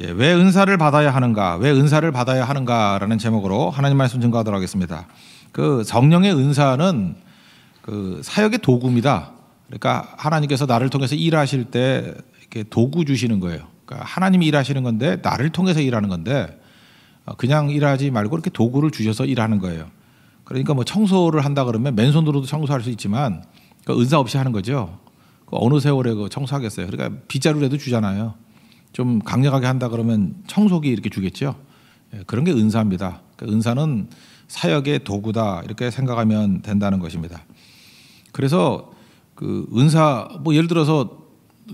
예, 왜 은사를 받아야 하는가? 왜 은사를 받아야 하는가라는 제목으로 하나님 말씀 증거하도록 하겠습니다. 그 성령의 은사는 그 사역의 도구입니다. 그러니까 하나님께서 나를 통해서 일하실 때 이렇게 도구 주시는 거예요. 그러니까 하나님이 일하시는 건데 나를 통해서 일하는 건데 어, 그냥 일하지 말고 이렇게 도구를 주셔서 일하는 거예요. 그러니까 뭐 청소를 한다 그러면 맨손으로도 청소할 수 있지만 그 은사 없이 하는 거죠. 그 어느 세월에 그 청소하겠어요. 그러니까 빗자루라도 주잖아요. 좀 강력하게 한다 그러면 청소기 이렇게 주겠죠. 예, 그런 게 은사입니다. 그러니까 은사는 사역의 도구다 이렇게 생각하면 된다는 것입니다. 그래서 그 은사 뭐 예를 들어서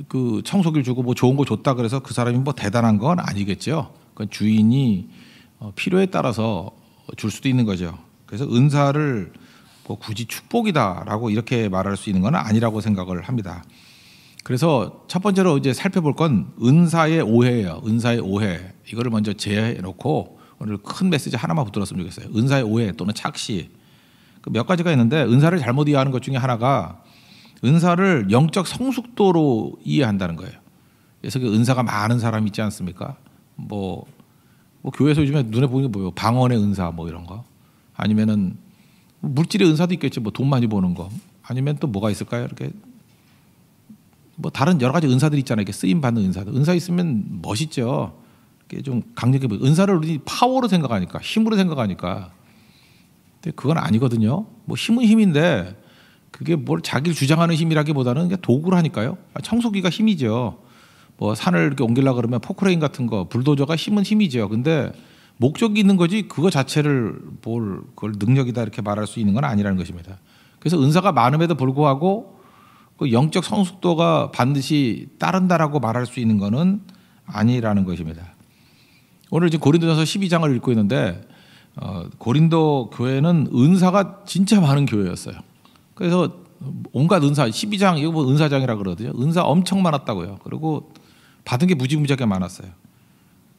그 청소기를 주고 뭐 좋은 거 줬다 그래서 그 사람이 뭐 대단한 건 아니겠죠. 그 주인이 어, 필요에 따라서 줄 수도 있는 거죠. 그래서 은사를 뭐 굳이 축복이다라고 이렇게 말할 수 있는 건 아니라고 생각을 합니다. 그래서 첫 번째로 이제 살펴볼 건 은사의 오해예요. 은사의 오해. 이거를 먼저 제해 놓고 오늘 큰 메시지 하나만 붙들었으면 좋겠어요. 은사의 오해 또는 착시. 그몇 가지가 있는데 은사를 잘못 이해하는 것 중에 하나가 은사를 영적 성숙도로 이해한다는 거예요. 그래서 그 은사가 많은 사람 있지 않습니까? 뭐, 뭐 교회에서 요즘에 눈에 보이는 게 뭐예요? 방언의 은사 뭐 이런 거. 아니면은 물질의 은사도 있겠죠. 뭐 돈 많이 버는 거. 아니면 또 뭐가 있을까요? 이렇게 뭐 다른 여러 가지 은사들 있잖아요. 이렇게 쓰임 받는 은사들. 은사 있으면 멋있죠. 이게 좀 강력해 보이. 은사를 우리 파워로 생각하니까 힘으로 생각하니까. 근데 그건 아니거든요. 뭐 힘은 힘인데 그게 뭘 자기를 주장하는 힘이라기보다는 그냥 도구라니까요. 아, 청소기가 힘이죠. 뭐 산을 이렇게 옮길라 그러면 포크레인 같은 거 불도저가 힘은 힘이죠. 근데 목적이 있는 거지 그거 자체를 뭘 그걸 능력이다 이렇게 말할 수 있는 건 아니라는 것입니다. 그래서 은사가 많음에도 불구하고 그 영적 성숙도가 반드시 따른다라고 말할 수 있는 것은 아니라는 것입니다. 오늘 지금 고린도전서 12장을 읽고 있는데 어, 고린도 교회는 은사가 진짜 많은 교회였어요. 그래서 온갖 은사 12장 이거 뭐 은사장이라 그러거든요. 은사 엄청 많았다고요. 그리고 받은 게 무지무지하게 많았어요.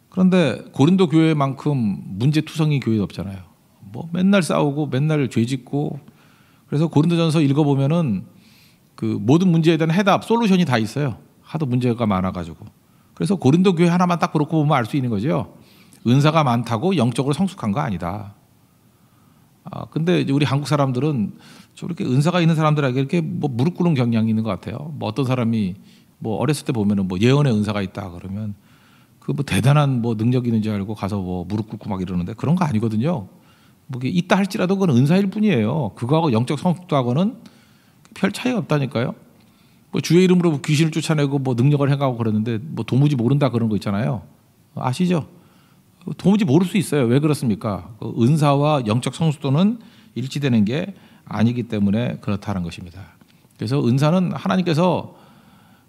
그런데 고린도 교회만큼 문제투성이 교회 없잖아요. 뭐 맨날 싸우고 맨날 죄짓고 그래서 고린도전서 읽어보면은 그 모든 문제에 대한 해답, 솔루션이 다 있어요. 하도 문제가 많아가지고. 그래서 고린도 교회 하나만 딱 그렇고 보면 알 수 있는 거죠. 은사가 많다고 영적으로 성숙한 거 아니다. 아, 근데 우리 한국 사람들은 저렇게 은사가 있는 사람들에게 이렇게 뭐 무릎 꿇는 경향이 있는 것 같아요. 뭐 어떤 사람이 뭐 어렸을 때 보면은 뭐 예언의 은사가 있다 그러면 그 뭐 대단한 뭐 능력이 있는 줄 알고 가서 뭐 무릎 꿇고 막 이러는데 그런 거 아니거든요. 뭐 있다 할지라도 그건 은사일 뿐이에요. 그거하고 영적 성숙도하고는 별 차이가 없다니까요. 뭐 주의 이름으로 뭐 귀신을 쫓아내고 뭐 능력을 행하고 그러는데 뭐 도무지 모른다 그런 거 있잖아요. 아시죠? 도무지 모를 수 있어요. 왜 그렇습니까? 그 은사와 영적 성수도는 일치되는 게 아니기 때문에 그렇다는 것입니다. 그래서 은사는 하나님께서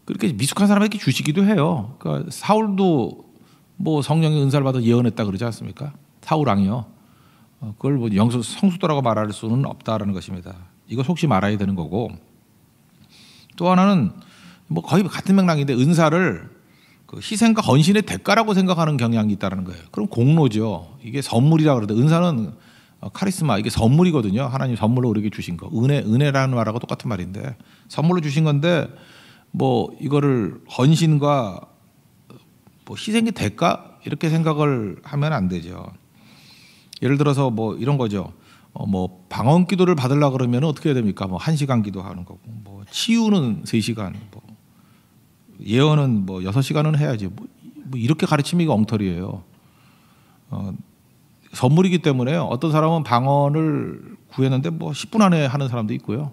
그렇게 미숙한 사람에게 주시기도 해요. 그러니까 사울도 뭐 성령의 은사를 받아 예언했다 그러지 않습니까? 사울 왕이요. 어, 그걸 뭐 영수 성수도라고 말할 수는 없다라는 것입니다. 이거 속시 말아야 되는 거고 또 하나는 뭐 거의 같은 맥락인데 은사를 그 희생과 헌신의 대가라고 생각하는 경향이 있다는 거예요. 그럼 공로죠. 이게 선물이라 그러는데 은사는 어, 카리스마 이게 선물이거든요. 하나님 선물로 우리에게 주신 거. 은혜 은혜라는 말하고 똑같은 말인데 선물로 주신 건데 뭐 이거를 헌신과 뭐 희생의 대가 이렇게 생각을 하면 안 되죠. 예를 들어서 뭐 이런 거죠. 어뭐 방언 기도를 받으려 그러면 어떻게 해야 됩니까? 뭐 1시간 기도하는 거고 뭐 치유는 3시간 뭐 예언은 뭐 6시간은 해야지 뭐, 뭐 이렇게 가르침이 엉터리예요. 어 선물이기 때문에 어떤 사람은 방언을 구했는데 뭐 10분 안에 하는 사람도 있고요.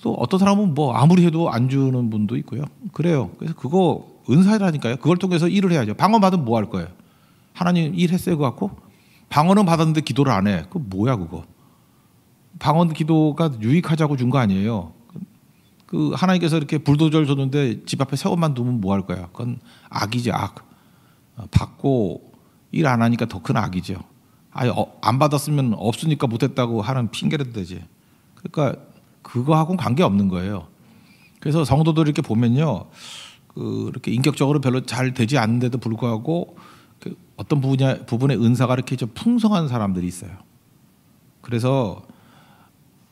또 어떤 사람은 뭐 아무리 해도 안 주는 분도 있고요. 그래요. 그래서 그거 은사라니까요. 그걸 통해서 일을 해야죠. 방언 받으면 뭐 할 거예요? 하나님 일했어요. 그거 갖고? 방언은 받았는데 기도를 안 해. 그 뭐야 그거? 방언 기도가 유익하자고 준 거 아니에요. 그 하나님께서 이렇게 불도저를 줬는데 집 앞에 새것만 두면 뭐 할 거야? 그건 악이지 악. 어, 받고 일 안 하니까 더 큰 악이죠. 아예 어, 안 받았으면 없으니까 못했다고 하는 핑계라도 되지. 그러니까 그거하고는 관계 없는 거예요. 그래서 성도들 이렇게 보면요, 그 이렇게 인격적으로 별로 잘 되지 않는데도 불구하고 그 어떤 부분야, 부분의 은사가 이렇게 좀 풍성한 사람들이 있어요. 그래서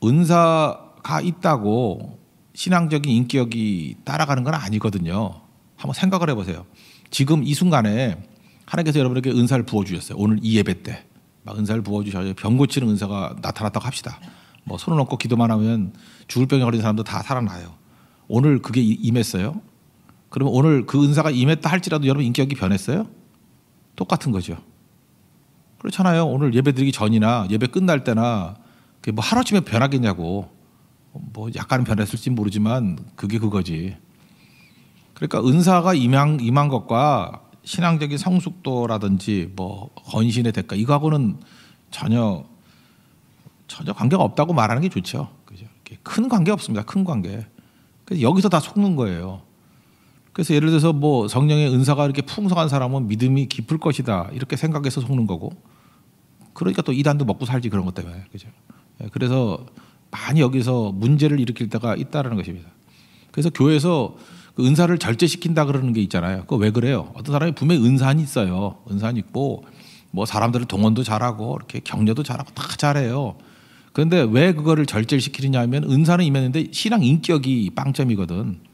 은사가 있다고 신앙적인 인격이 따라가는 건 아니거든요. 한번 생각을 해보세요. 지금 이 순간에 하나님께서 여러분에게 은사를 부어주셨어요. 오늘 이 예배 때. 막 은사를 부어주셔서 병 고치는 은사가 나타났다고 합시다. 뭐 손을 얹고 기도만 하면 죽을 병에 걸린 사람도 다 살아나요. 오늘 그게 임했어요. 그러면 오늘 그 은사가 임했다 할지라도 여러분 인격이 변했어요? 똑같은 거죠. 그렇잖아요. 오늘 예배 드리기 전이나 예배 끝날 때나 그게 뭐 하루쯤에 변하겠냐고. 뭐 약간 변했을지 모르지만 그게 그거지. 그러니까 은사가 임한, 임한 것과 신앙적인 성숙도라든지 뭐 헌신의 대가 이거하고는 전혀 전혀 관계가 없다고 말하는 게 좋죠. 그죠? 큰 관계 없습니다. 큰 관계. 그래서 여기서 다 속는 거예요. 그래서 예를 들어서 뭐 성령의 은사가 이렇게 풍성한 사람은 믿음이 깊을 것이다 이렇게 생각해서 속는 거고 그러니까 또 이단도 먹고 살지 그런 것 때문에 그죠 예, 그래서 많이 여기서 문제를 일으킬 때가 있다라는 것입니다 그래서 교회에서 그 은사를 절제시킨다 그러는 게 있잖아요 그거 왜 그래요 어떤 사람이 분명히 은사는 있어요 은사는 있고 뭐 사람들을 동원도 잘하고 이렇게 격려도 잘하고 다 잘해요 그런데 왜 그거를 절제시키느냐 하면 은사는 임했는데 신앙 인격이 빵점이거든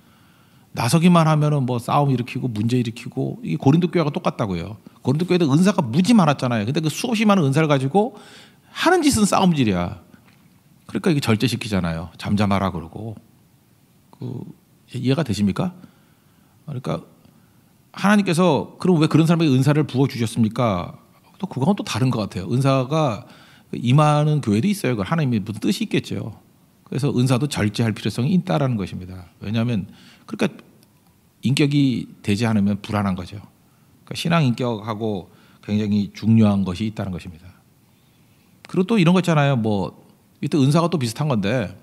나서기만 하면은 뭐 싸움 일으키고 문제 일으키고 이 고린도 교회가 똑같다고요. 고린도 교회도 은사가 무지 많았잖아요. 근데 그 수없이 많은 은사를 가지고 하는 짓은 싸움질이야. 그러니까 이게 절제시키잖아요. 잠잠하라 그러고. 그 이해가 되십니까? 그러니까 하나님께서 그럼 왜 그런 사람에게 은사를 부어 주셨습니까? 또 그건 또 다른 것 같아요. 은사가 임하는 교회도 있어요. 그하나님이 무슨 뜻이 있겠죠. 그래서 은사도 절제할 필요성이 있다라는 것입니다. 왜냐하면 그러니까 인격이 되지 않으면 불안한 거죠. 그러니까 신앙 인격하고 굉장히 중요한 것이 있다는 것입니다. 그리고 또 이런 거 있잖아요. 뭐 이때 은사가 또 비슷한 건데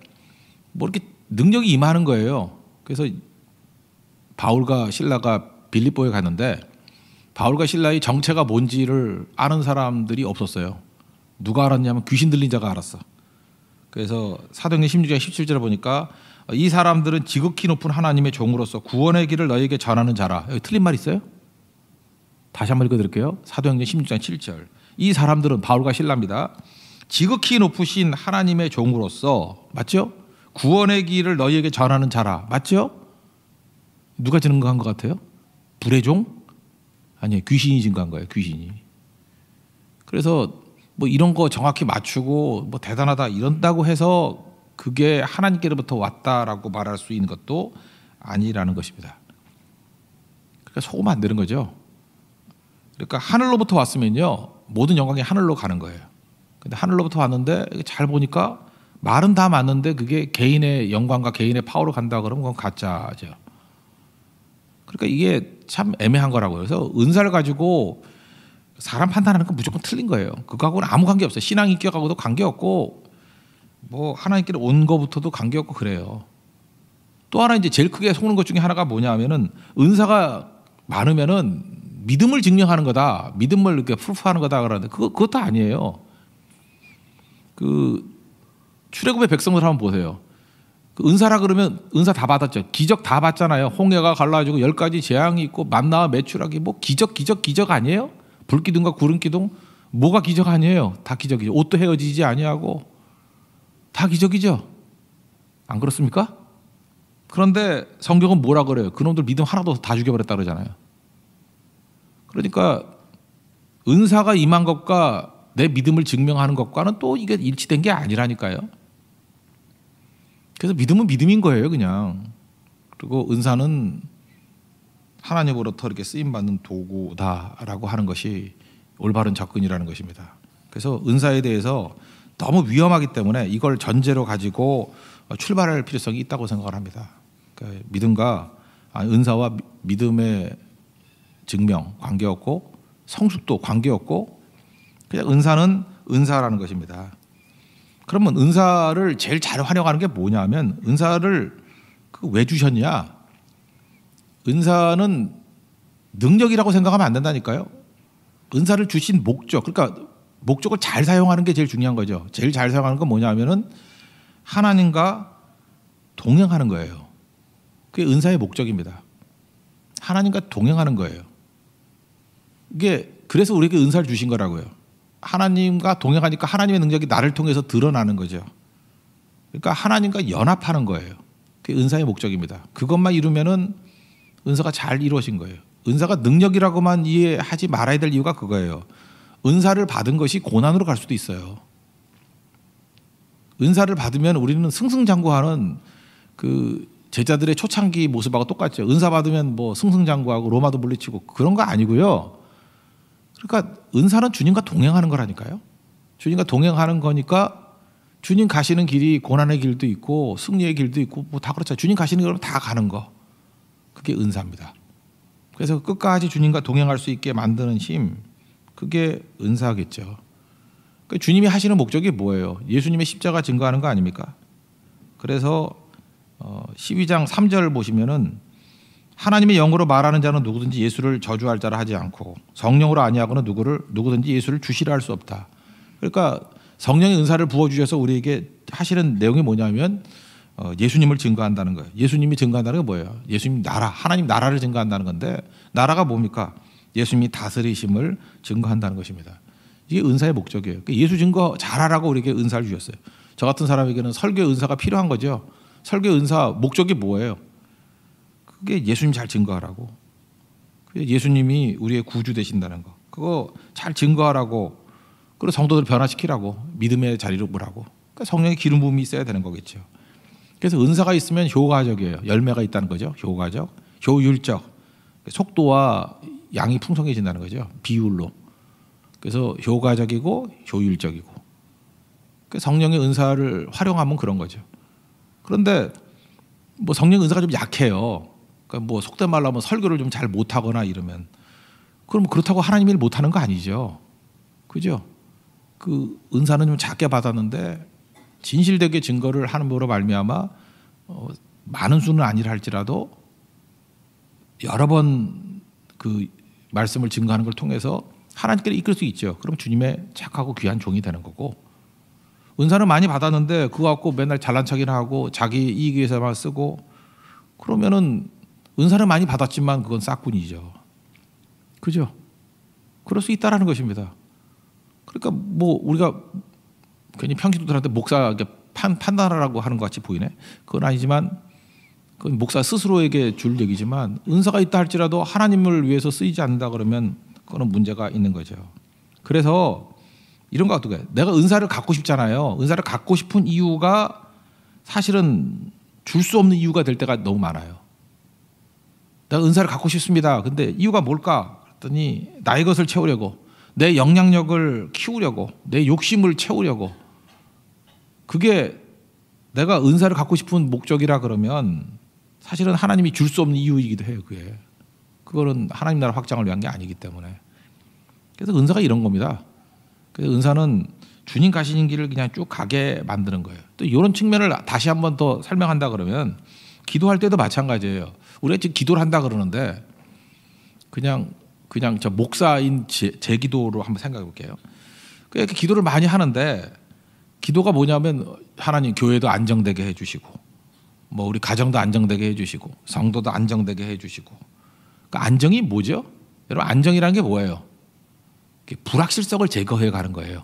뭐 이렇게 능력이 임하는 거예요. 그래서 바울과 신라가 빌립보에 갔는데 바울과 신라의 정체가 뭔지를 아는 사람들이 없었어요. 누가 알았냐면 귀신 들린 자가 알았어. 그래서 사도행전 16장 17절에 보니까 이 사람들은 지극히 높은 하나님의 종으로서 구원의 길을 너에게 전하는 자라. 여기 틀린 말 있어요? 다시 한 번 읽어드릴게요. 사도행전 16장 7절. 이 사람들은 바울과 신라입니다. 지극히 높으신 하나님의 종으로서 맞죠? 구원의 길을 너희에게 전하는 자라 맞죠? 누가 증거한 것 같아요? 불의 종? 아니에요 귀신이 증거한 거예요 귀신이 그래서 뭐 이런 거 정확히 맞추고 뭐 대단하다 이런다고 해서 그게 하나님께로부터 왔다라고 말할 수 있는 것도 아니라는 것입니다. 그러니까 소금 안 되는 거죠. 그러니까 하늘로부터 왔으면요 모든 영광이 하늘로 가는 거예요. 근데 하늘로부터 왔는데 잘 보니까 말은 다 맞는데 그게 개인의 영광과 개인의 파워로 간다 그러면 그건 가짜죠. 그러니까 이게 참 애매한 거라고요. 서 은사를 가지고 사람 판단하는 건 무조건 틀린 거예요. 그거하고는 아무 관계 없어요. 신앙 인격하고도 관계 없고 뭐 하나님께로 온 거부터도 관계 없고 그래요. 또 하나 이제 제일 크게 속는 것 중에 하나가 뭐냐면은 은사가 많으면은 믿음을 증명하는 거다, 믿음을 이렇게 풀프하는 거다 그러는데 그거 그것도 아니에요. 그 출애굽의 백성들 한번 보세요. 그 은사라 그러면 은사 다 받았죠. 기적 다 받잖아요. 홍해가 갈라지고 열 가지 재앙이 있고 만나와 매출하기 뭐 기적 기적 기적 아니에요? 불기둥과 구름기둥 뭐가 기적 아니에요? 다 기적이죠. 옷도 헤어지지 아니하고 다 기적이죠. 안 그렇습니까? 그런데 성경은 뭐라 그래요? 그놈들 믿음 하나도 다 죽여버렸다 그러잖아요. 그러니까 은사가 임한 것과 내 믿음을 증명하는 것과는 또 이게 일치된 게 아니라니까요. 그래서 믿음은 믿음인 거예요, 그냥. 그리고 은사는 하나님으로부터 이렇게 쓰임 받는 도구다라고 하는 것이 올바른 접근이라는 것입니다. 그래서 은사에 대해서 너무 위험하기 때문에 이걸 전제로 가지고 출발할 필요성이 있다고 생각을 합니다. 그러니까 믿음과 아, 은사와 믿음의 증명 관계없고 성숙도 관계없고 그냥 은사는 은사라는 것입니다. 그러면 은사를 제일 잘 활용하는 게 뭐냐면 은사를 그 왜 주셨냐? 은사는 능력이라고 생각하면 안 된다니까요. 은사를 주신 목적, 그러니까 목적을 잘 사용하는 게 제일 중요한 거죠. 제일 잘 사용하는 건 뭐냐면은 하나님과 동행하는 거예요. 그게 은사의 목적입니다. 하나님과 동행하는 거예요. 이게 그래서 우리에게 은사를 주신 거라고요. 하나님과 동행하니까 하나님의 능력이 나를 통해서 드러나는 거죠. 그러니까 하나님과 연합하는 거예요. 그게 은사의 목적입니다. 그것만 이루면은 은사가 잘 이루어진 거예요. 은사가 능력이라고만 이해하지 말아야 될 이유가 그거예요. 은사를 받은 것이 고난으로 갈 수도 있어요. 은사를 받으면 우리는 승승장구하는 그 제자들의 초창기 모습하고 똑같죠. 은사 받으면 뭐 승승장구하고 로마도 물리치고 그런 거 아니고요. 그러니까 은사는 주님과 동행하는 거라니까요. 주님과 동행하는 거니까 주님 가시는 길이 고난의 길도 있고 승리의 길도 있고 뭐 다 그렇죠. 주님 가시는 길은 다 가는 거. 그게 은사입니다. 그래서 끝까지 주님과 동행할 수 있게 만드는 힘, 그게 은사겠죠. 그 주님이 하시는 목적이 뭐예요? 예수님의 십자가 증거하는 거 아닙니까? 그래서 12장 어, 3절을 보시면은 하나님의 영으로 말하는 자는 누구든지 예수를 저주할 자라 하지 않고 성령으로 아니하거나 누구를 누구든지 예수를 주시라 할 수 없다. 그러니까 성령의 은사를 부어 주셔서 우리에게 하시는 내용이 뭐냐면 어, 예수님을 증거한다는 거예요. 예수님이 증거한다는 게 뭐예요? 예수님 나라, 하나님 나라를 증거한다는 건데 나라가 뭡니까? 예수님이 다스리심을 증거한다는 것입니다. 이게 은사의 목적이에요. 그러니까 예수 증거 잘하라고 우리에게 은사를 주셨어요. 저 같은 사람에게는 설교 은사가 필요한 거죠. 설교 은사 목적이 뭐예요? 그게 예수님 잘 증거하라고. 예수님이 우리의 구주 되신다는 거. 그거 잘 증거하라고. 그리고 성도들 변화시키라고. 믿음의 자리로 보라고. 그러니까 성령의 기름 부음이 있어야 되는 거겠죠. 그래서 은사가 있으면 효과적이에요. 열매가 있다는 거죠. 효과적, 효율적, 속도와 양이 풍성해진다는 거죠. 비율로. 그래서 효과적이고 효율적이고. 그러니까 성령의 은사를 활용하면 그런 거죠. 그런데 뭐 성령 은사가 좀 약해요. 그러니까 뭐 속된 말로 하면 설교를 좀 잘 못하거나 이러면 그럼 그렇다고 하나님 일 못하는 거 아니죠. 그죠? 그 은사는 좀 작게 받았는데 진실되게 증거를 하는 법으로 말미암아 어, 많은 수는 아니라 할지라도 여러 번 그 말씀을 증거하는 걸 통해서 하나님께 이끌 수 있죠. 그럼 주님의 착하고 귀한 종이 되는 거고 은사는 많이 받았는데 그거 갖고 맨날 잘난 척이나 하고 자기 이익 위해서만 쓰고 그러면은 은사를 많이 받았지만 그건 싹군이죠. 그죠? 그럴 수 있다라는 것입니다. 그러니까 뭐 우리가 괜히 평신도들한테 목사 판, 판단하라고 하는 것 같이 보이네. 그건 아니지만 그 목사 스스로에게 줄 얘기지만 은사가 있다 할지라도 하나님을 위해서 쓰이지 않는다 그러면 그거는 문제가 있는 거죠. 그래서 이런 거 어떻게 내가 은사를 갖고 싶잖아요. 은사를 갖고 싶은 이유가 사실은 줄 수 없는 이유가 될 때가 너무 많아요. 내가 은사를 갖고 싶습니다. 근데 이유가 뭘까? 그랬더니 나의 것을 채우려고 내 영향력을 키우려고 내 욕심을 채우려고 그게 내가 은사를 갖고 싶은 목적이라 그러면 사실은 하나님이 줄 수 없는 이유이기도 해요. 그게 그거는 하나님 나라 확장을 위한 게 아니기 때문에 그래서 은사가 이런 겁니다. 그래서 은사는 주님 가시는 길을 그냥 쭉 가게 만드는 거예요. 또 이런 측면을 다시 한번 더 설명한다 그러면 기도할 때도 마찬가지예요. 우리가 지금 기도를 한다 그러는데 그냥 그냥 저 목사인 제, 제 기도로 한번 생각해 볼게요. 그렇게 기도를 많이 하는데 기도가 뭐냐면 하나님 교회도 안정되게 해주시고 뭐 우리 가정도 안정되게 해주시고 성도도 안정되게 해주시고 그 안정이 뭐죠? 여러분 안정이라는 게 뭐예요? 불확실성을 제거해 가는 거예요.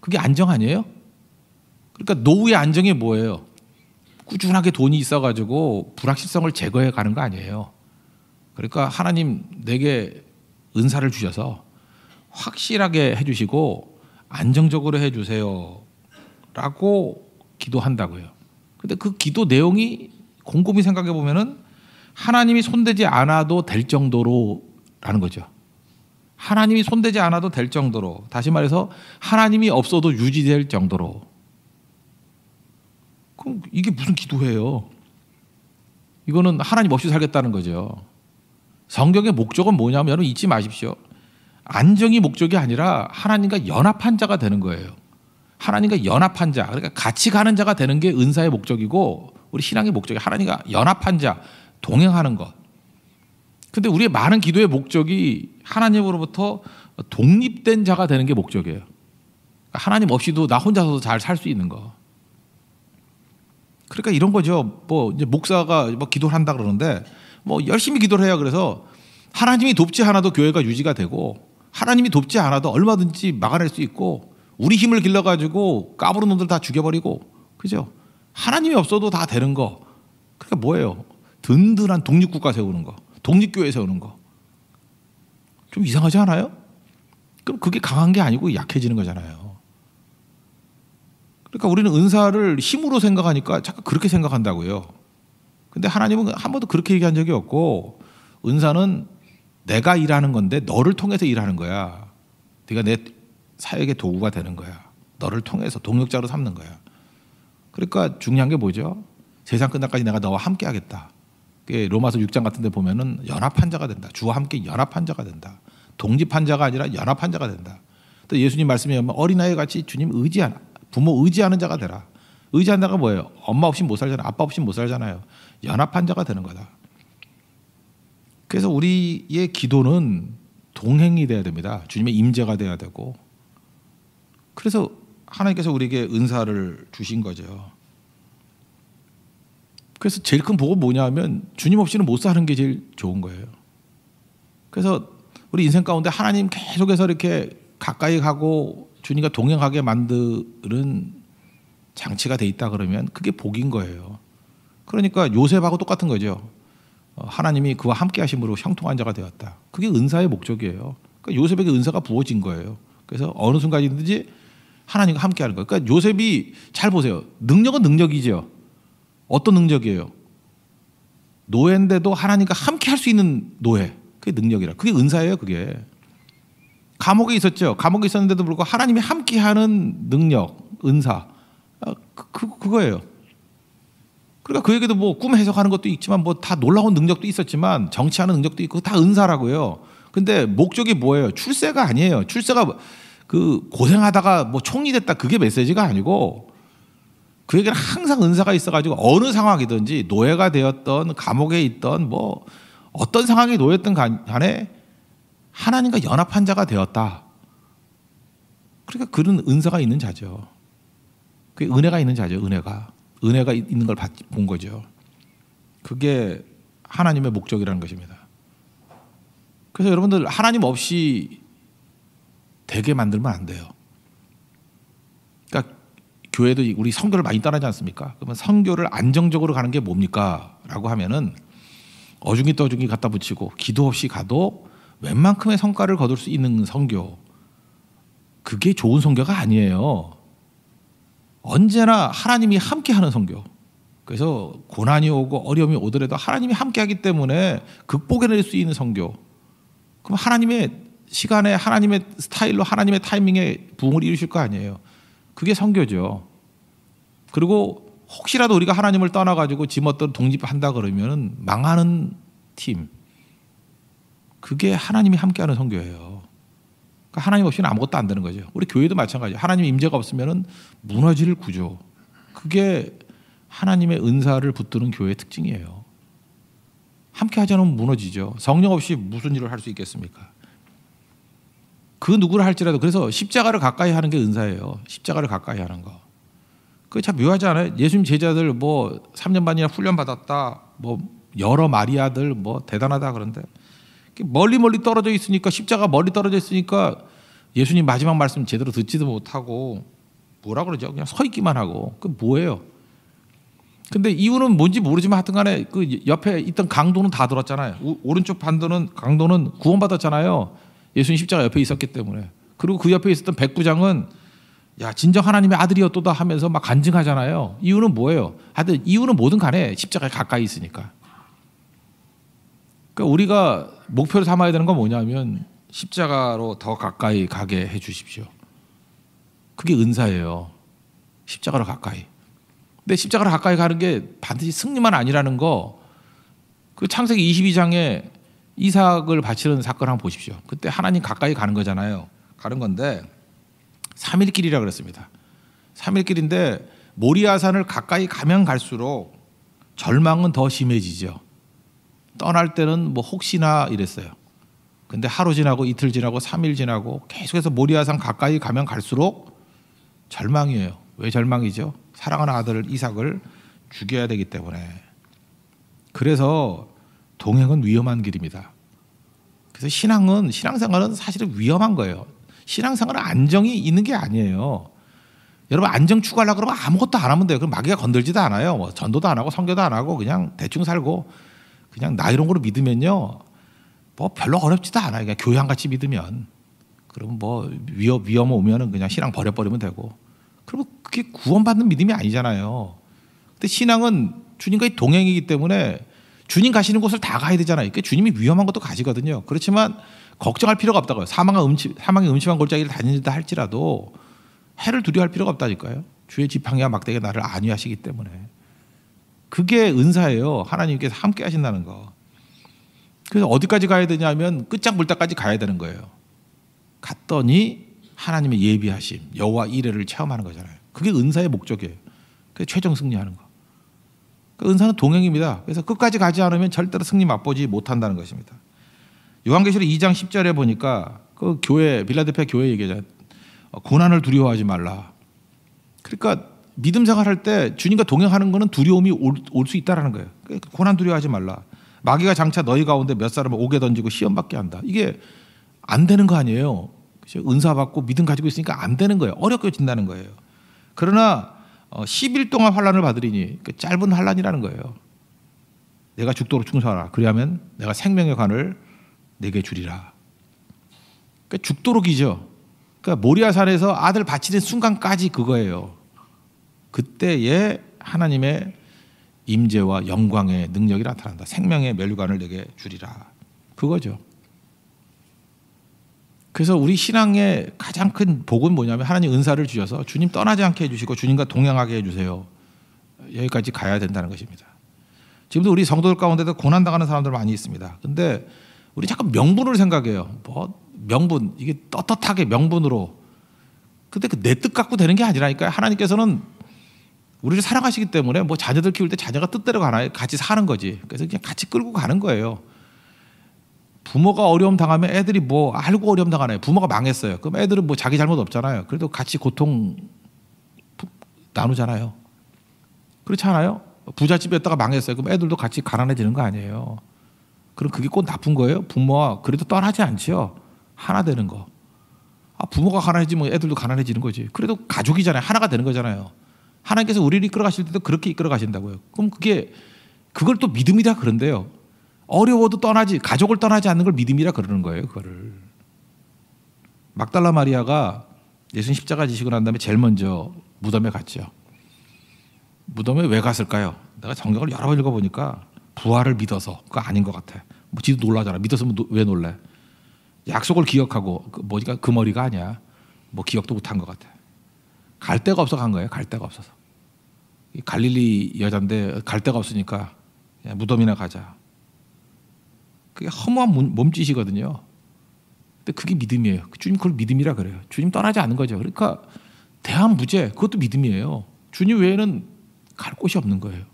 그게 안정 아니에요? 그러니까 노후의 안정이 뭐예요? 꾸준하게 돈이 있어가지고 불확실성을 제거해 가는 거 아니에요. 그러니까 하나님 내게 은사를 주셔서 확실하게 해주시고 안정적으로 해주세요. 라고 기도한다고요. 근데 그 기도 내용이 곰곰이 생각해 보면은 하나님이 손대지 않아도 될 정도로라는 거죠. 하나님이 손대지 않아도 될 정도로 다시 말해서 하나님이 없어도 유지될 정도로 그럼 이게 무슨 기도예요? 이거는 하나님 없이 살겠다는 거죠. 성경의 목적은 뭐냐면 잊지 마십시오. 안정이 목적이 아니라 하나님과 연합한 자가 되는 거예요. 하나님과 연합한 자, 그러니까 같이 가는 자가 되는 게 은사의 목적이고 우리 신앙의 목적이 하나님과 연합한 자, 동행하는 것. 근데 우리의 많은 기도의 목적이 하나님으로부터 독립된 자가 되는 게 목적이에요. 그러니까 하나님 없이도 나 혼자서도 잘 살 수 있는 거. 그러니까 이런 거죠. 뭐 이제 목사가 뭐 기도를 한다 그러는데 뭐 열심히 기도를 해야 그래서 하나님이 돕지 않아도 교회가 유지가 되고 하나님이 돕지 않아도 얼마든지 막아낼 수 있고 우리 힘을 길러가지고 까부는 놈들 다 죽여버리고, 그죠? 하나님이 없어도 다 되는 거. 그게 뭐예요? 든든한 독립국가 세우는 거, 독립교회 세우는 거. 좀 이상하지 않아요? 그럼 그게 강한 게 아니고 약해지는 거잖아요. 그러니까 우리는 은사를 힘으로 생각하니까 자꾸 그렇게 생각한다고요. 근데 하나님은 한 번도 그렇게 얘기한 적이 없고, 은사는 내가 일하는 건데 너를 통해서 일하는 거야. 네가 내 사역의 도구가 되는 거야. 너를 통해서 동역자로 삼는 거야. 그러니까 중요한 게 뭐죠? 세상 끝날까지 내가 너와 함께 하겠다. 로마서 6장 같은 데 보면은 연합한 자가 된다. 주와 함께 연합한 자가 된다. 동립한 자가 아니라 연합한 자가 된다. 또 예수님 말씀에 보면 어린아이 같이 주님 의지하라. 부모 의지하는 자가 되라. 의지한다가 뭐예요? 엄마 없이 못살잖아 아빠 없이 못 살잖아요. 연합한 자가 되는 거다. 그래서 우리의 기도는 동행이 돼야 됩니다. 주님의 임재가 돼야 되고 그래서 하나님께서 우리에게 은사를 주신 거죠. 그래서 제일 큰 복은 뭐냐면 주님 없이는 못 사는 게 제일 좋은 거예요. 그래서 우리 인생 가운데 하나님 계속해서 이렇게 가까이 가고 주님과 동행하게 만드는 장치가 돼 있다 그러면 그게 복인 거예요. 그러니까 요셉하고 똑같은 거죠. 어, 하나님이 그와 함께 하심으로 형통한 자가 되었다. 그게 은사의 목적이에요. 그러니까 요셉에게 은사가 부어진 거예요. 그래서 어느 순간이든지 하나님과 함께 하는 거예요. 그러니까 요셉이 잘 보세요. 능력은 능력이지 어떤 능력이에요? 노예인데도 하나님과 함께 할 수 있는 노예. 그게 능력이라. 그게 은사예요, 그게. 감옥에 있었죠. 감옥에 있었는데도 불구하고 하나님이 함께 하는 능력, 은사. 아, 그, 그, 그거예요. 그러니까 그에게도 뭐 꿈 해석하는 것도 있지만 뭐 다 놀라운 능력도 있었지만 정치하는 능력도 있고 다 은사라고요. 근데 목적이 뭐예요? 출세가 아니에요. 출세가 그 고생하다가 뭐 총리 됐다 그게 메시지가 아니고 그에게는 항상 은사가 있어가지고 어느 상황이든지 노예가 되었던 감옥에 있던 뭐 어떤 상황에 놓였던 간에 하나님과 연합한 자가 되었다. 그러니까 그런 은사가 있는 자죠. 그게 은혜가 있는 자죠. 은혜가 은혜가 있는 걸 본 거죠. 그게 하나님의 목적이라는 것입니다. 그래서 여러분들 하나님 없이 되게 만들면 안 돼요. 그러니까 교회도 우리 성교를 많이 따라지 않습니까? 그러면 성교를 안정적으로 가는 게 뭡니까? 라고 하면은 어중이 떠중이 갖다 붙이고 기도 없이 가도 웬만큼의 성과를 거둘 수 있는 성교 그게 좋은 성교가 아니에요. 언제나 하나님이 함께하는 성교. 그래서 고난이 오고 어려움이 오더라도 하나님이 함께하기 때문에 극복해낼 수 있는 성교. 그럼 하나님의 시간에 하나님의 스타일로 하나님의 타이밍에 부흥을 이루실 거 아니에요. 그게 성교죠 그리고 혹시라도 우리가 하나님을 떠나가지고 지멋대로 독립한다 그러면 망하는 팀. 그게 하나님이 함께하는 성교예요 그러니까 하나님 없이는 아무것도 안 되는 거죠. 우리 교회도 마찬가지예요. 하나님 임재가 없으면 무너질 구조. 그게 하나님의 은사를 붙드는 교회의 특징이에요. 함께 하자면 무너지죠. 성령 없이 무슨 일을 할 수 있겠습니까? 그 누구를 할지라도 그래서 십자가를 가까이 하는 게 은사예요. 십자가를 가까이 하는 거. 그게 참 묘하지 않아요? 예수님 제자들 뭐 3년 반이나 훈련 받았다. 뭐 여러 마리아들 뭐 대단하다 그런데 멀리 멀리 떨어져 있으니까 십자가 멀리 떨어져 있으니까 예수님 마지막 말씀 제대로 듣지도 못하고 뭐라 그러죠? 그냥 서 있기만 하고 그 뭐예요? 근데 이유는 뭔지 모르지만 하여튼간에 그 옆에 있던 강도는 다 들었잖아요. 우, 오른쪽 반도는 강도는 구원받았잖아요. 예수님 십자가 옆에 있었기 때문에. 그리고 그 옆에 있었던 백부장은 야 진정 하나님의 아들이었도다 하면서 막 간증하잖아요. 이유는 뭐예요? 하여튼 이유는 뭐든 간에 십자가에 가까이 있으니까. 그러니까 우리가 목표를 삼아야 되는 건 뭐냐면 십자가로 더 가까이 가게 해 주십시오. 그게 은사예요. 십자가로 가까이. 근데 십자가로 가까이 가는 게 반드시 승리만 아니라는 거. 그 창세기 22장에 이삭을 바치는 사건 한번 보십시오. 그때 하나님 가까이 가는 거잖아요. 가는 건데 3일 길이라 그랬습니다. 3일 길인데 모리아산을 가까이 가면 갈수록 절망은 더 심해지죠. 떠날 때는 뭐 혹시나 이랬어요. 근데 하루 지나고 이틀 지나고 3일 지나고 계속해서 모리아산 가까이 가면 갈수록 절망이에요. 왜 절망이죠? 사랑하는 아들 이삭을 죽여야 되기 때문에. 그래서 동행은 위험한 길입니다. 그래서 신앙은 신앙생활은 사실은 위험한 거예요. 신앙생활은 안정이 있는 게 아니에요. 여러분 안정 추구하려고 그러면 아무것도 안 하면 돼요. 그럼 마귀가 건들지도 않아요. 뭐 전도도 안 하고 성교도 안 하고 그냥 대충 살고 그냥 나 이런 거로 믿으면요. 뭐 별로 어렵지도 않아요. 그냥 교양 같이 믿으면 그러면뭐 위험 위험 오면은 그냥 신앙 버려버리면 되고. 그러면 그게 구원받는 믿음이 아니잖아요. 근데 신앙은 주님과의 동행이기 때문에 주님 가시는 곳을 다 가야 되잖아요. 그 주님이 위험한 것도 가시거든요. 그렇지만 걱정할 필요가 없다고요. 사망과 음치, 사망의 음침한 골짜기를 다닌다 할지라도 해를 두려워할 필요가 없다니까요. 주의 지팡이와 막대기 나를 안위하시기 때문에 그게 은사예요. 하나님께서 함께 하신다는 거. 그래서 어디까지 가야 되냐면 끝장물다까지 가야 되는 거예요. 갔더니 하나님의 예비하심, 여호와 이레를 체험하는 거잖아요. 그게 은사의 목적이에요. 그 최종 승리하는 거. 그 은사는 동행입니다. 그래서 끝까지 가지 않으면 절대로 승리 맛보지 못한다는 것입니다. 요한계시록 2장 10절에 보니까 그 교회 빌라델피 교회 얘기잖아요. 어, 고난을 두려워하지 말라. 그러니까 믿음 생활할 때 주님과 동행하는 것은 두려움이 올 수 있다라는 거예요. 그러니까 고난 두려워하지 말라. 마귀가 장차 너희 가운데 몇 사람을 오게 던지고 시험받게 한다. 이게 안 되는 거 아니에요. 은사 받고 믿음 가지고 있으니까 안 되는 거예요. 어렵게 진다는 거예요. 그러나 어, 10일 동안 환란을 받으리니 그 짧은 환란이라는 거예요. 내가 죽도록 충성하라. 그리하면 내가 생명의 관을 내게 주리라. 그러니까 죽도록이죠. 그러니까 모리아산에서 아들 바치는 순간까지 그거예요. 그때에 하나님의 임재와 영광의 능력이 나타난다. 생명의 멸류관을 내게 주리라. 그거죠. 그래서 우리 신앙의 가장 큰 복은 뭐냐면 하나님 은사를 주셔서 주님 떠나지 않게 해주시고 주님과 동행하게 해주세요. 여기까지 가야 된다는 것입니다. 지금도 우리 성도들 가운데도 고난 당하는 사람들 많이 있습니다. 근데 우리 자꾸 명분을 생각해요. 뭐 명분 이게 떳떳하게 명분으로. 근데 그 내 뜻 갖고 되는 게 아니라니까요. 하나님께서는 우리를 사랑하시기 때문에 뭐 자녀들 키울 때 자녀가 뜻대로 가나 요 같이 사는 거지. 그래서 그냥 같이 끌고 가는 거예요. 부모가 어려움 당하면 애들이 뭐 알고 어려움 당하나요? 부모가 망했어요. 그럼 애들은 뭐 자기 잘못 없잖아요. 그래도 같이 고통 나누잖아요. 그렇지 않아요? 부잣집이었다가 망했어요. 그럼 애들도 같이 가난해지는 거 아니에요. 그럼 그게 꼭 나쁜 거예요? 부모와 그래도 떠나지 않죠 하나 되는 거. 아, 부모가 가난해지면 뭐 애들도 가난해지는 거지. 그래도 가족이잖아요. 하나가 되는 거잖아요. 하나님께서 우리를 이끌어 가실 때도 그렇게 이끌어 가신다고요. 그럼 그게 그걸 또 믿음이다 그런데요. 어려워도 떠나지 가족을 떠나지 않는 걸 믿음이라 그러는 거예요. 그거를 막달라 마리아가 예수님 십자가 지식을 난 다음에 제일 먼저 무덤에 갔죠. 무덤에 왜 갔을까요? 내가 성경을 여러 번 읽어보니까 부활을 믿어서 그거 아닌 것 같아. 뭐 지도 놀라잖아. 믿어서 뭐 왜 놀래? 약속을 기억하고 그, 뭐니가그 머리가 아니야. 뭐 기억도 못한 것 같아. 갈 데가 없어 간 거예요. 갈 데가 없어서. 갈릴리 여잔데 갈 데가 없으니까 무덤이나 가자. 그게 허무한 몸짓이거든요. 근데 그게 믿음이에요. 주님 그걸 믿음이라 그래요. 주님 떠나지 않는 거죠. 그러니까 대한 무죄 그것도 믿음이에요. 주님 외에는 갈 곳이 없는 거예요.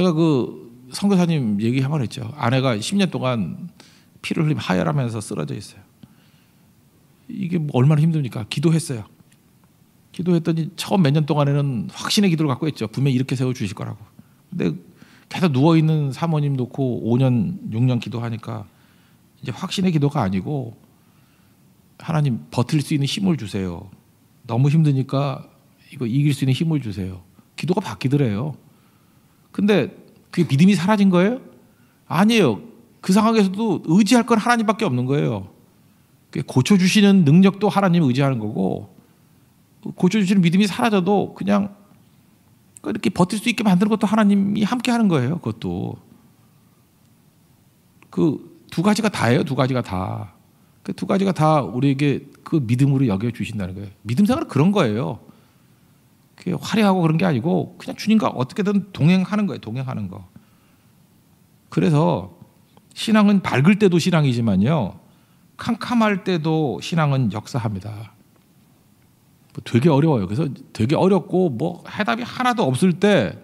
제가 그 선교사님 얘기 한 번 했죠. 아내가 10년 동안 피를 흘리며 하혈하면서 쓰러져 있어요. 이게 뭐 얼마나 힘듭니까? 기도했어요. 기도했더니 처음 몇 년 동안에는 확신의 기도를 갖고 했죠. 분명히 이렇게 세워 주실 거라고. 근데 계속 누워 있는 사모님 놓고 5년 6년 기도하니까 이제 확신의 기도가 아니고 하나님 버틸 수 있는 힘을 주세요. 너무 힘드니까 이거 이길 수 있는 힘을 주세요. 기도가 바뀌더래요. 근데 그게 믿음이 사라진 거예요? 아니에요. 그 상황에서도 의지할 건 하나님밖에 없는 거예요. 고쳐주시는 능력도 하나님 의지하는 거고, 고쳐주시는 믿음이 사라져도 그냥 그 이렇게 버틸 수 있게 만드는 것도 하나님이 함께 하는 거예요. 그것도 그 두 가지가 다예요. 두 가지가 다. 그 두 가지가 다 우리에게 그 믿음으로 여겨 주신다는 거예요. 믿음 생활은 그런 거예요. 그게 화려하고 그런 게 아니고 그냥 주님과 어떻게든 동행하는 거예요. 동행하는 거. 그래서 신앙은 밝을 때도 신앙이지만요. 캄캄할 때도 신앙은 역사합니다. 뭐 되게 어려워요. 그래서 되게 어렵고 뭐 해답이 하나도 없을 때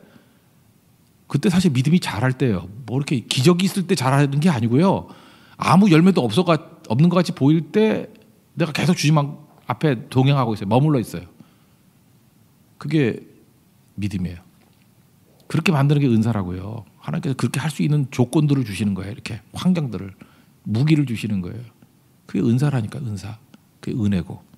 그때 사실 믿음이 잘할 때예요. 뭐 이렇게 기적이 있을 때 잘하는 게 아니고요. 아무 열매도 없어 없는 것 같이 보일 때 내가 계속 주님만 앞에 동행하고 있어요. 머물러 있어요. 그게 믿음이에요. 그렇게 만드는 게 은사라고요. 하나님께서 그렇게 할 수 있는 조건들을 주시는 거예요. 이렇게 환경들을 무기를 주시는 거예요. 그게 은사라니까 은사. 그게 은혜고.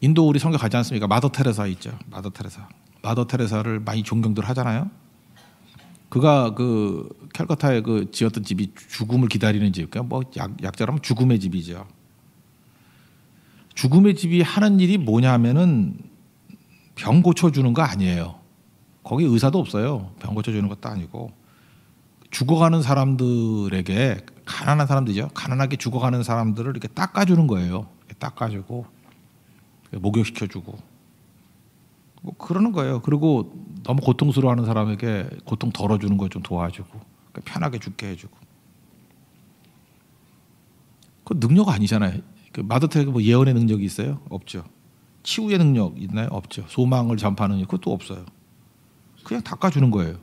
인도 우리 성교 가지 않습니까? 마더 테레사 있죠. 마더 테레사. 마더 테레사를 많이 존경들 하잖아요. 그가 그 캘커타에 그 지었던 집이 죽음을 기다리는 집. 그러니뭐 약, 약자라면 죽음의 집이죠. 죽음의 집이 하는 일이 뭐냐면은 병 고쳐주는 거 아니에요. 거기 의사도 없어요. 병 고쳐주는 것도 아니고 죽어가는 사람들에게 가난한 사람들이죠. 가난하게 죽어가는 사람들을 이렇게 닦아주는 거예요. 이렇게 닦아주고 목욕시켜주고 뭐 그러는 거예요. 그리고 너무 고통스러워하는 사람에게 고통 덜어주는 걸 좀 도와주고 그러니까 편하게 죽게 해주고 그 능력 아니잖아요. 그 마더 테레가 뭐 예언의 능력이 있어요? 없죠. 치유의 능력 있나요? 없죠. 소망을 전파하는 그것도 없어요. 그냥 닦아주는 거예요.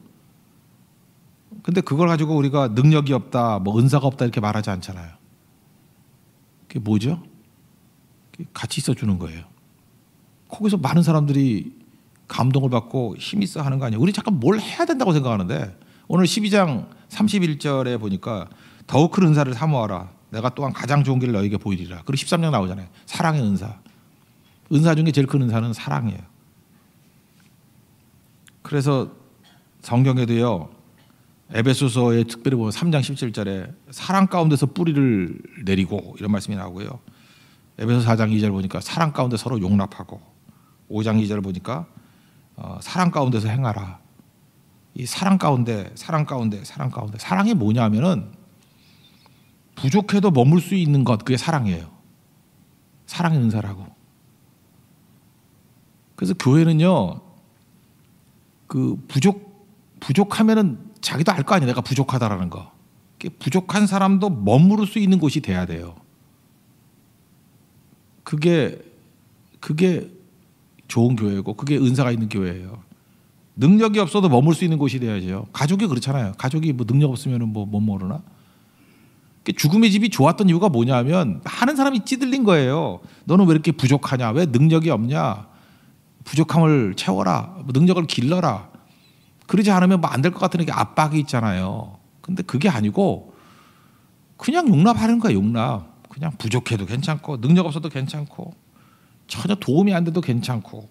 근데 그걸 가지고 우리가 능력이 없다, 뭐 은사가 없다 이렇게 말하지 않잖아요. 그게 뭐죠? 같이 있어주는 거예요. 거기서 많은 사람들이 감동을 받고 힘있어 하는 거 아니야. 우리 잠깐 뭘 해야 된다고 생각하는데 오늘 12장 31절에 보니까 더욱 큰 은사를 사모하라. 내가 또한 가장 좋은 길을 너에게 보이리라. 그리고 13장 나오잖아요. 사랑의 은사. 은사 중에 제일 큰 은사는 사랑이에요. 그래서 성경에도요. 에베소서에 특별히 보면 3장 17절에 사랑 가운데서 뿌리를 내리고 이런 말씀이 나오고요. 에베소 4장 2절 보니까 사랑 가운데 서로 용납하고 5장 2절을 보니까 어, 사랑 가운데서 행하라. 이 사랑 가운데, 사랑 가운데, 사랑 가운데. 사랑이 뭐냐면은 부족해도 머물 수 있는 것, 그게 사랑이에요. 사랑의 은사라고. 그래서 교회는요, 그 부족, 부족하면은 자기도 알 거 아니에요. 내가 부족하다라는 거. 부족한 사람도 머무를 수 있는 곳이 돼야 돼요. 그게, 그게 좋은 교회고 그게 은사가 있는 교회예요. 능력이 없어도 머물 수 있는 곳이 돼야죠. 가족이 그렇잖아요. 가족이 뭐 능력 없으면 뭐못 모르나? 그 죽음의 집이 좋았던 이유가 뭐냐면 많은 사람이 찌들린 거예요. 너는 왜 이렇게 부족하냐? 왜 능력이 없냐? 부족함을 채워라. 능력을 길러라. 그러지 않으면 뭐 안 될 것 같은 게 압박이 있잖아요. 근데 그게 아니고 그냥 용납하는 거야, 용납. 그냥 부족해도 괜찮고 능력 없어도 괜찮고 전혀 도움이 안 돼도 괜찮고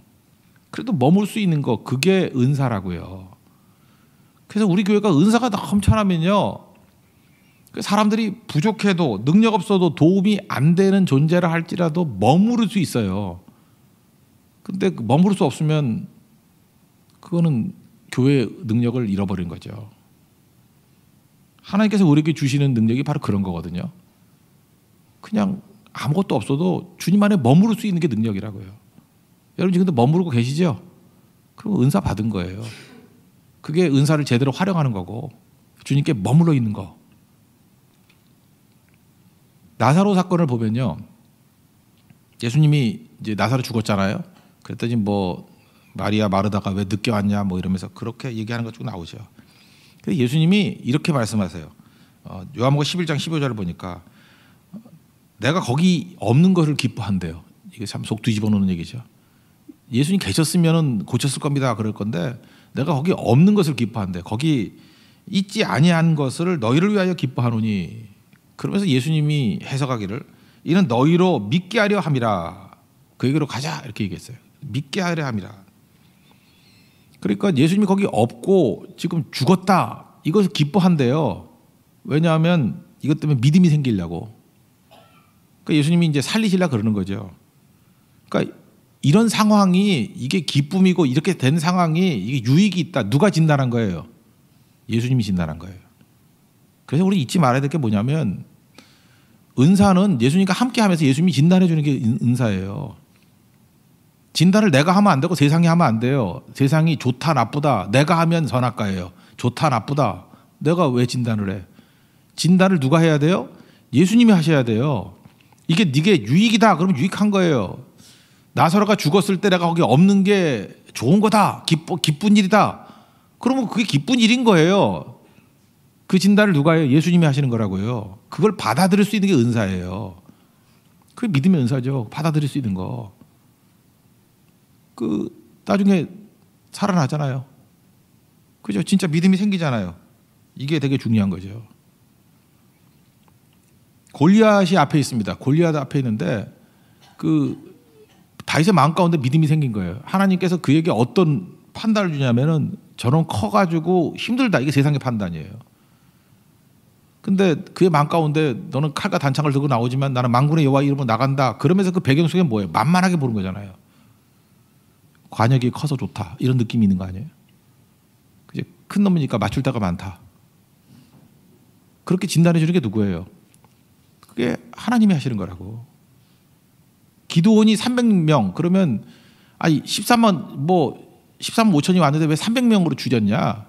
그래도 머물 수 있는 거 그게 은사라고요. 그래서 우리 교회가 은사가 넘쳐나면요. 그 사람들이 부족해도 능력 없어도 도움이 안 되는 존재라 할지라도 머무를 수 있어요. 근데 그 머무를 수 없으면 그거는 교회 능력을 잃어버린 거죠. 하나님께서 우리에게 주시는 능력이 바로 그런 거거든요. 그냥 아무것도 없어도 주님 안에 머무를 수 있는 게 능력이라고요. 여러분 지금도 머무르고 계시죠? 그럼 은사 받은 거예요. 그게 은사를 제대로 활용하는 거고 주님께 머물러 있는 거. 나사로 사건을 보면요. 예수님이 이제 나사로 죽었잖아요. 그랬더니 뭐 마리아 마르다가 왜 늦게 왔냐 뭐 이러면서 그렇게 얘기하는 것 쭉 나오죠. 근데 예수님이 이렇게 말씀하세요. 어, 요한복음 11장 15절을 보니까 내가 거기 없는 것을 기뻐한대요. 이게 참 속 뒤집어 놓는 얘기죠. 예수님 계셨으면 고쳤을 겁니다. 그럴 건데 내가 거기 없는 것을 기뻐한대. 거기 있지 아니한 것을 너희를 위하여 기뻐하노니. 그러면서 예수님이 해석하기를 이는 너희로 믿게 하려 함이라. 그에게로 가자 이렇게 얘기했어요. 믿게 하려 함이라. 그러니까 예수님이 거기 없고 지금 죽었다. 이것을 기뻐한대요. 왜냐하면 이것 때문에 믿음이 생기려고. 그러니까 예수님이 이제 살리시려 그러는 거죠. 그러니까 이런 상황이 이게 기쁨이고 이렇게 된 상황이 이게 유익이 있다. 누가 진단한 거예요? 예수님이 진단한 거예요. 그래서 우리 잊지 말아야 될 게 뭐냐면 은사는 예수님과 함께 하면서 예수님이 진단해 주는 게 은사예요. 진단을 내가 하면 안 되고 세상이 하면 안 돼요. 세상이 좋다 나쁘다 내가 하면 선악가예요. 좋다 나쁘다 내가 왜 진단을 해? 진단을 누가 해야 돼요? 예수님이 하셔야 돼요. 이게 네게 유익이다. 그러면 유익한 거예요. 나사로가 죽었을 때 내가 거기 없는 게 좋은 거다. 기뻐, 기쁜 일이다. 그러면 그게 기쁜 일인 거예요. 그 진단을 누가 해요? 예수님이 하시는 거라고요. 그걸 받아들일 수 있는 게 은사예요. 그게 믿음의 은사죠. 받아들일 수 있는 거. 그 나중에 살아나잖아요. 그죠? 진짜 믿음이 생기잖아요. 이게 되게 중요한 거죠. 골리앗이 앞에 있습니다. 골리앗 앞에 있는데 그 다윗의 마음 가운데 믿음이 생긴 거예요. 하나님께서 그에게 어떤 판단을 주냐면은 저런 커가지고 힘들다 이게 세상의 판단이에요. 근데 그의 마음 가운데 너는 칼과 단창을 들고 나오지만 나는 망군의 여호와 이름으로 나간다. 그러면서 그 배경 속에 뭐예요? 만만하게 보는 거잖아요. 관역이 커서 좋다 이런 느낌이 있는 거 아니에요? 그제 큰 놈이니까 맞출 데가 많다. 그렇게 진단해 주는 게 누구예요? 그게 하나님이 하시는 거라고. 기도원이 300명 그러면 아니 13만 뭐 13만 5천이 왔는데 왜 300명으로 줄였냐?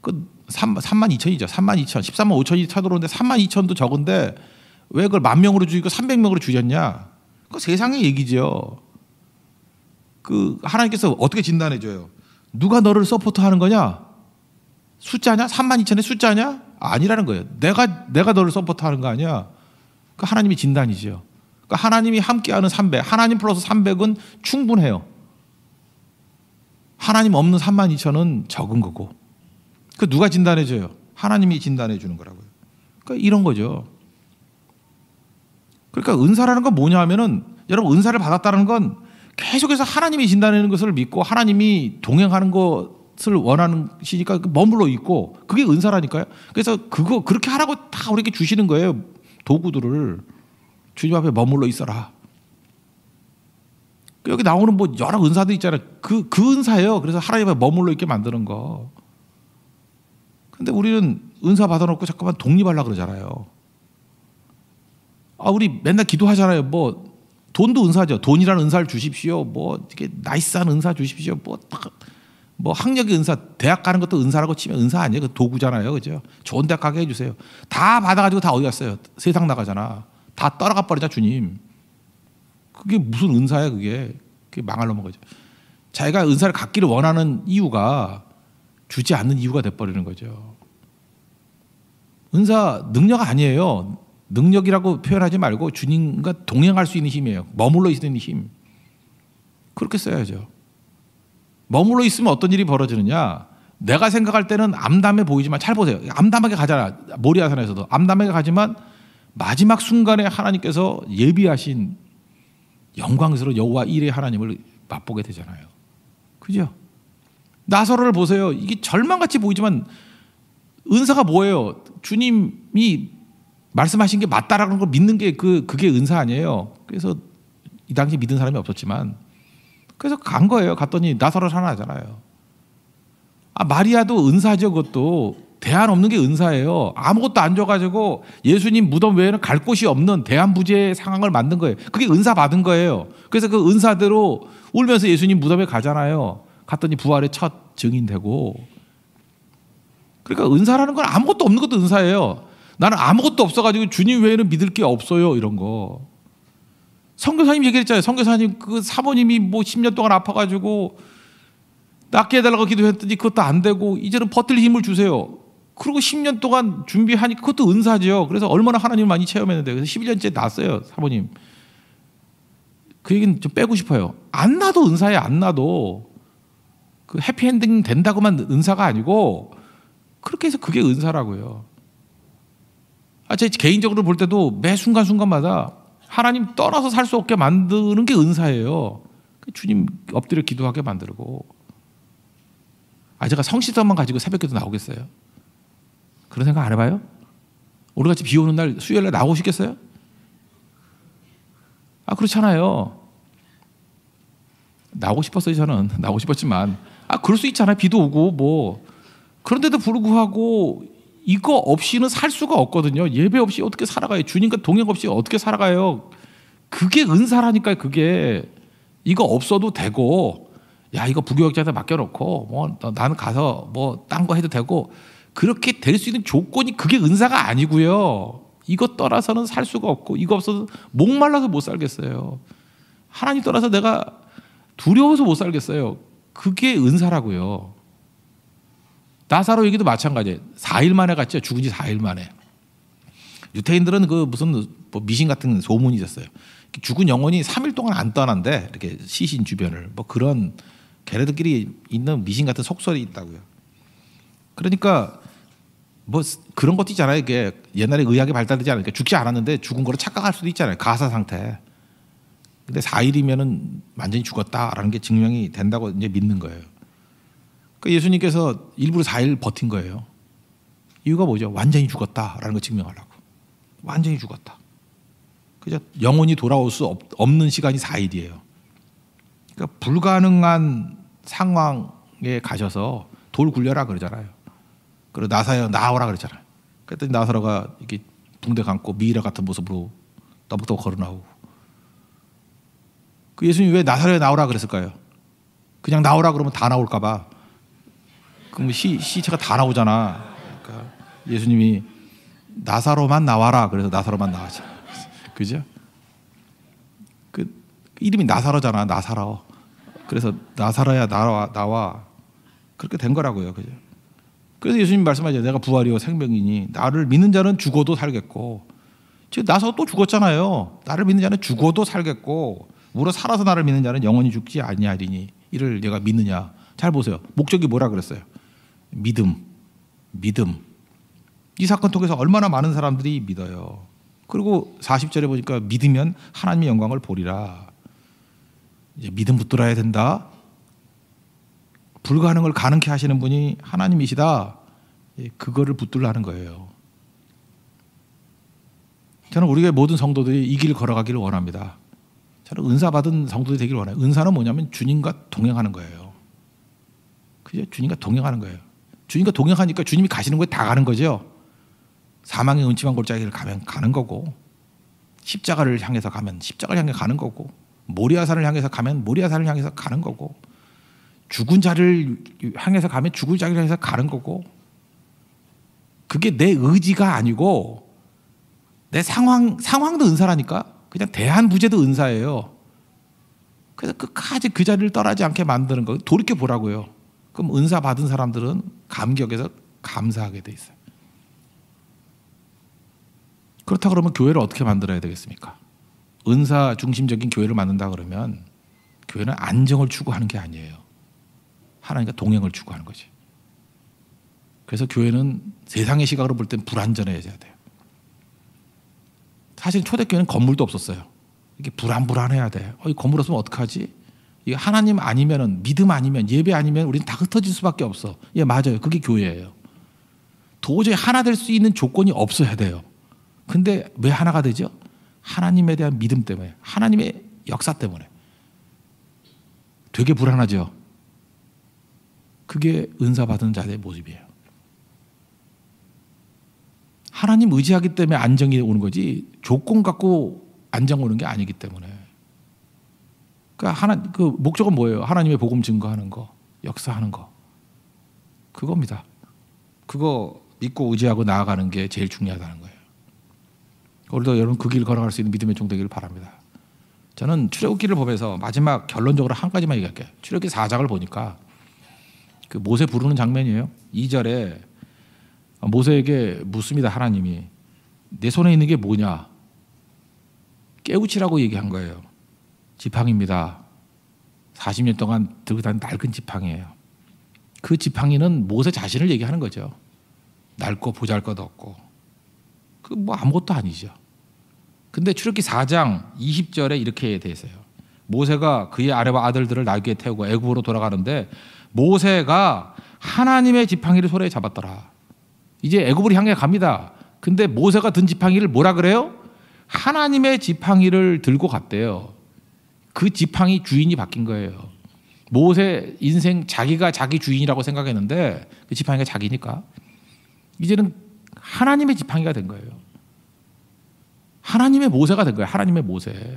그 3, 3만 2천이죠. 3만 2천. 13만 5천이 쳐들어오는데 3만 2천도 적은데 왜 그걸 만 명으로 줄이고 300명으로 줄였냐? 그 세상의 얘기죠. 그 하나님께서 어떻게 진단해 줘요? 누가 너를 서포트하는 거냐? 숫자냐? 3만 2천의 숫자냐? 아니라는 거예요. 내가 내가 너를 서포트하는 거 아니야. 그 그러니까 하나님의 진단이지그 그러니까 하나님이 함께하는 300, 하나님 플러스 300은 충분해요. 하나님 없는 3만 2천은 적은 거고. 그 누가 진단해줘요? 하나님이 진단해 주는 거라고요. 그 이런 거죠. 그러니까 은사라는 건 뭐냐 하면은 여러분 은사를 받았다는 건 계속해서 하나님이 진단하는 것을 믿고 하나님이 동행하는 것을 원하 시니까 그 머물러 있고 그게 은사라니까요. 그래서 그거 그렇게 하라고 다 우리에게 주시는 거예요. 도구들을 주님 앞에 머물러 있어라. 여기 나오는 뭐 여러 은사들 있잖아요. 그, 그 은사예요. 그래서 하나님 앞에 머물러 있게 만드는 거. 근데 우리는 은사 받아놓고 잠깐만 독립하려 그러잖아요. 아, 우리 맨날 기도하잖아요. 뭐 돈도 은사죠. 돈이라는 은사를 주십시오. 뭐 이렇게 나이스한 은사 주십시오. 뭐 딱. 뭐 학력이 은사, 대학 가는 것도 은사라고 치면 은사 아니에요. 그 도구잖아요. 그죠? 좋은 대학 가게 해주세요. 다 받아가지고 다 어디 갔어요? 세상 나가잖아. 다떨어가 버리자, 주님. 그게 무슨 은사야, 그게. 그게 망할 놈은 거죠. 자기가 은사를 갖기를 원하는 이유가 주지 않는 이유가 돼버리는 거죠. 은사 능력 아니에요. 능력이라고 표현하지 말고 주님과 동행할 수 있는 힘이에요. 머물러 있는 힘. 그렇게 써야죠. 머물러 있으면 어떤 일이 벌어지느냐? 내가 생각할 때는 암담해 보이지만 잘 보세요. 암담하게 가잖아. 모리아산에서도 암담하게 가지만 마지막 순간에 하나님께서 예비하신 영광스러운 여호와 일의 하나님을 맛보게 되잖아요. 그죠? 나사로를 보세요. 이게 절망같이 보이지만 은사가 뭐예요? 주님이 말씀하신 게 맞다라는 걸 믿는 게 그 그게 은사 아니에요. 그래서 이 당시 믿은 사람이 없었지만 그래서 간 거예요. 갔더니 나사로 하나잖아요. 아, 마리아도 은사죠, 그것도. 대안 없는 게 은사예요. 아무것도 안 줘가지고 예수님 무덤 외에는 갈 곳이 없는 대한부재 상황을 만든 거예요. 그게 은사 받은 거예요. 그래서 그 은사대로 울면서 예수님 무덤에 가잖아요. 갔더니 부활의 첫 증인 되고. 그러니까 은사라는 건 아무것도 없는 것도 은사예요. 나는 아무것도 없어가지고 주님 외에는 믿을 게 없어요. 이런 거. 선교사님 얘기했잖아요. 선교사님 그 사모님이 뭐 10년 동안 아파가지고 낫게 해달라고 기도했더니 그것도 안 되고 이제는 버틸 힘을 주세요. 그리고 10년 동안 준비하니 그것도 은사죠. 그래서 얼마나 하나님을 많이 체험했는데 그래서 11년째 났어요 사모님. 그 얘기는 좀 빼고 싶어요. 안 나도 은사에안 나도 그 해피엔딩 된다고만 은사가 아니고 그렇게 해서 그게 은사라고요. 아, 제 개인적으로 볼 때도 매 순간 순간마다 하나님 떠나서 살 수 없게 만드는 게 은사예요. 주님 엎드려 기도하게 만들고. 아, 제가 성시성만 가지고 새벽기도 나오겠어요? 그런 생각 안 해봐요? 우리 같이비 오는 날 수요일 날나오고싶겠어요 아, 그렇잖아요. 나오고 싶었어요, 저는. 나오고 싶었지만. 아, 그럴 수 있잖아요. 비도 오고, 뭐. 그런데도 불구하고 이거 없이는 살 수가 없거든요. 예배 없이 어떻게 살아가요? 주님과 동행 없이 어떻게 살아가요? 그게 은사라니까 그게 이거 없어도 되고 야 이거 부교역자한테 맡겨놓고 뭐 나는 가서 뭐 딴 거 해도 되고 그렇게 될 수 있는 조건이 그게 은사가 아니고요. 이거 떠나서는 살 수가 없고 이거 없어도 목말라서 못 살겠어요. 하나님 떠나서 내가 두려워서 못 살겠어요. 그게 은사라고요. 나사로 얘기도 마찬가지예요. 4일 만에 갔죠. 죽은 지 4일 만에. 유태인들은 그 무슨 뭐 미신 같은 소문이 있었어요. 죽은 영혼이 3일 동안 안 떠난대. 이렇게 시신 주변을. 뭐 그런 걔네들끼리 있는 미신 같은 속설이 있다고요. 그러니까 뭐 그런 것도 있잖아요. 이게 옛날에 의학이 발달되지 않으니까 죽지 않았는데 죽은 거로 착각할 수도 있잖아요. 가사 상태. 근데 4일이면은 완전히 죽었다라는 게 증명이 된다고 이제 믿는 거예요. 그러니까 예수님께서 일부러 4일 버틴 거예요. 이유가 뭐죠? 완전히 죽었다라는 걸 증명하려고. 완전히 죽었다. 그죠? 영혼이 돌아올 수 없, 는 시간이 4일이에요. 그러니까 불가능한 상황에 가셔서 돌 굴려라 그러잖아요. 그리고 나사여 나오라 그러잖아요. 그랬더니 나사로가 이렇게 붕대 감고 미이라 같은 모습으로 떠벅떠벅 걸어 나오고. 그 예수님 왜 나사로에 나오라 그랬을까요? 그냥 나오라 그러면 다 나올까봐 그럼 시, 시체가 다 나오잖아. 그러니까 예수님이 나사로만 나와라. 그래서 나사로만 나왔죠. 그죠? 그 이름이 나사로잖아. 나사로. 그래서 나사로야 나와 나와. 그렇게 된 거라고요. 그죠? 그래서 예수님 말씀하죠. 내가 부활이요 생명이니 나를 믿는 자는 죽어도 살겠고 지금 나서 또 죽었잖아요. 나를 믿는 자는 죽어도 살겠고 물어 살아서 나를 믿는 자는 영원히 죽지 아니하리니 이를 내가 믿느냐. 잘 보세요. 목적이 뭐라 그랬어요? 믿음, 믿음. 이 사건 통해서 얼마나 많은 사람들이 믿어요. 그리고 40절에 보니까 믿으면 하나님의 영광을 보리라. 이제 믿음 붙들어야 된다. 불가능을 가능케 하시는 분이 하나님이시다. 예, 그거를 붙들라는 거예요. 저는 우리의 모든 성도들이 이길을 걸어가기를 원합니다. 저는 은사 받은 성도들이 되기를 원해요. 은사는 뭐냐면 주님과 동행하는 거예요. 그죠? 주님과 동행하는 거예요. 주님과 동행하니까 주님이 가시는 곳에 다 가는 거죠. 사망의 은침한 골짜기를 가면 가는 거고 십자가를 향해서 가면 십자가를 향해 가는 거고 모리아산을 향해서 가면 모리아산을 향해서 가는 거고 죽은 자를 향해서 가면 죽은 자를 향해서 가는 거고 그게 내 의지가 아니고 내 상황 상황도 은사라니까 그냥 대한 부재도 은사예요. 그래서 끝까지 그 자리를 떠나지 않게 만드는 거 돌이켜 보라고요. 그럼 은사 받은 사람들은 감격에서 감사하게 돼 있어요. 그렇다 그러면 교회를 어떻게 만들어야 되겠습니까? 은사 중심적인 교회를 만든다 그러면 교회는 안정을 추구하는 게 아니에요. 하나님과 동행을 추구하는 거지. 그래서 교회는 세상의 시각으로 볼 땐 불안전해져야 돼요. 사실 초대교회는 건물도 없었어요. 이게 불안불안해야 돼. 어, 이 건물 없으면 어떡하지? 이 하나님 아니면은 믿음 아니면 예배 아니면 우리는 다 흩어질 수밖에 없어. 예, 맞아요. 그게 교회예요. 도저히 하나 될 수 있는 조건이 없어야 돼요. 근데 왜 하나가 되죠? 하나님에 대한 믿음 때문에, 하나님의 역사 때문에. 되게 불안하죠. 그게 은사 받은 자의 모습이에요. 하나님 의지하기 때문에 안정이 오는 거지 조건 갖고 안정 오는 게 아니기 때문에 그러니까 하나 그 목적은 뭐예요? 하나님의 복음 증거하는 거, 역사하는 거. 그겁니다. 그거 믿고 의지하고 나아가는 게 제일 중요하다는 거예요. 오늘도 여러분 그 길 걸어갈 수 있는 믿음의 종 되기를 바랍니다. 저는 출애굽기를 보면서 마지막 결론적으로 한 가지만 얘기할게요. 출애굽기 4장을 보니까 그 모세 부르는 장면이에요. 2절에 모세에게 묻습니다. 하나님이 내 손에 있는 게 뭐냐? 깨우치라고 얘기한 거예요. 지팡입니다. 이 40년 동안 들고 다닌 낡은 지팡이에요. 그 지팡이는 모세 자신을 얘기하는 거죠. 낡고 보잘것없고 그 뭐 아무것도 아니죠. 근데 출애기 4장 20절에 이렇게 돼 있어요. 모세가 그의 아래와 아들들을 날개에 태우고 애굽으로 돌아가는데 모세가 하나님의 지팡이를 손에 잡았더라. 이제 애굽을 향해 갑니다. 근데 모세가 든 지팡이를 뭐라 그래요? 하나님의 지팡이를 들고 갔대요. 그 지팡이 주인이 바뀐 거예요. 모세 인생 자기가 자기 주인이라고 생각했는데 그 지팡이가 자기니까 이제는 하나님의 지팡이가 된 거예요. 하나님의 모세가 된 거예요. 하나님의 모세.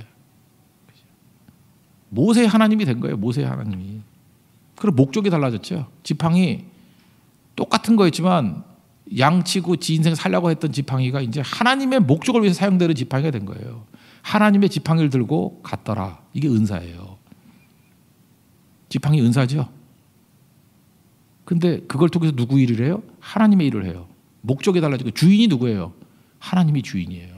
모세 하나님이 된 거예요. 모세 하나님이. 그럼 목적이 달라졌죠. 지팡이 똑같은 거였지만 양치고 지 인생 살려고 했던 지팡이가 이제 하나님의 목적을 위해서 사용되는 지팡이가 된 거예요. 하나님의 지팡이를 들고 갔더라. 이게 은사예요. 지팡이 은사죠. 근데 그걸 통해서 누구 일을 해요? 하나님의 일을 해요. 목적이 달라지고 주인이 누구예요? 하나님이 주인이에요.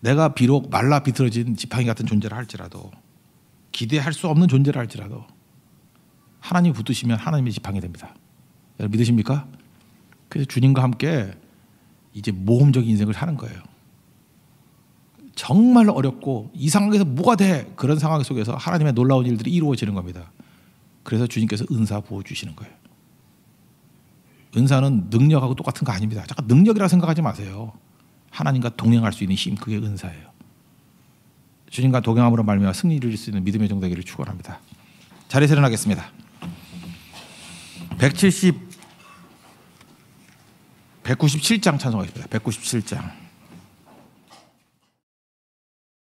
내가 비록 말라 비틀어진 지팡이 같은 존재를 할지라도 기대할 수 없는 존재를 할지라도 하나님 붙으시면 하나님의 지팡이 됩니다. 여러분 믿으십니까? 그래서 주님과 함께 이제 모험적인 인생을 사는 거예요. 정말 어렵고 이 상황에서 뭐가 돼 그런 상황 속에서 하나님의 놀라운 일들이 이루어지는 겁니다. 그래서 주님께서 은사 부어 주시는 거예요. 은사는 능력하고 똑같은 거 아닙니다. 잠깐 능력이라 생각하지 마세요. 하나님과 동행할 수 있는 힘 그게 은사예요. 주님과 동행함으로 말미암아 승리를 이룰 수 있는 믿음의 정답기를 축원합니다. 자리에서 일겠습니다170 197장 찬송하겠습니다. 197장.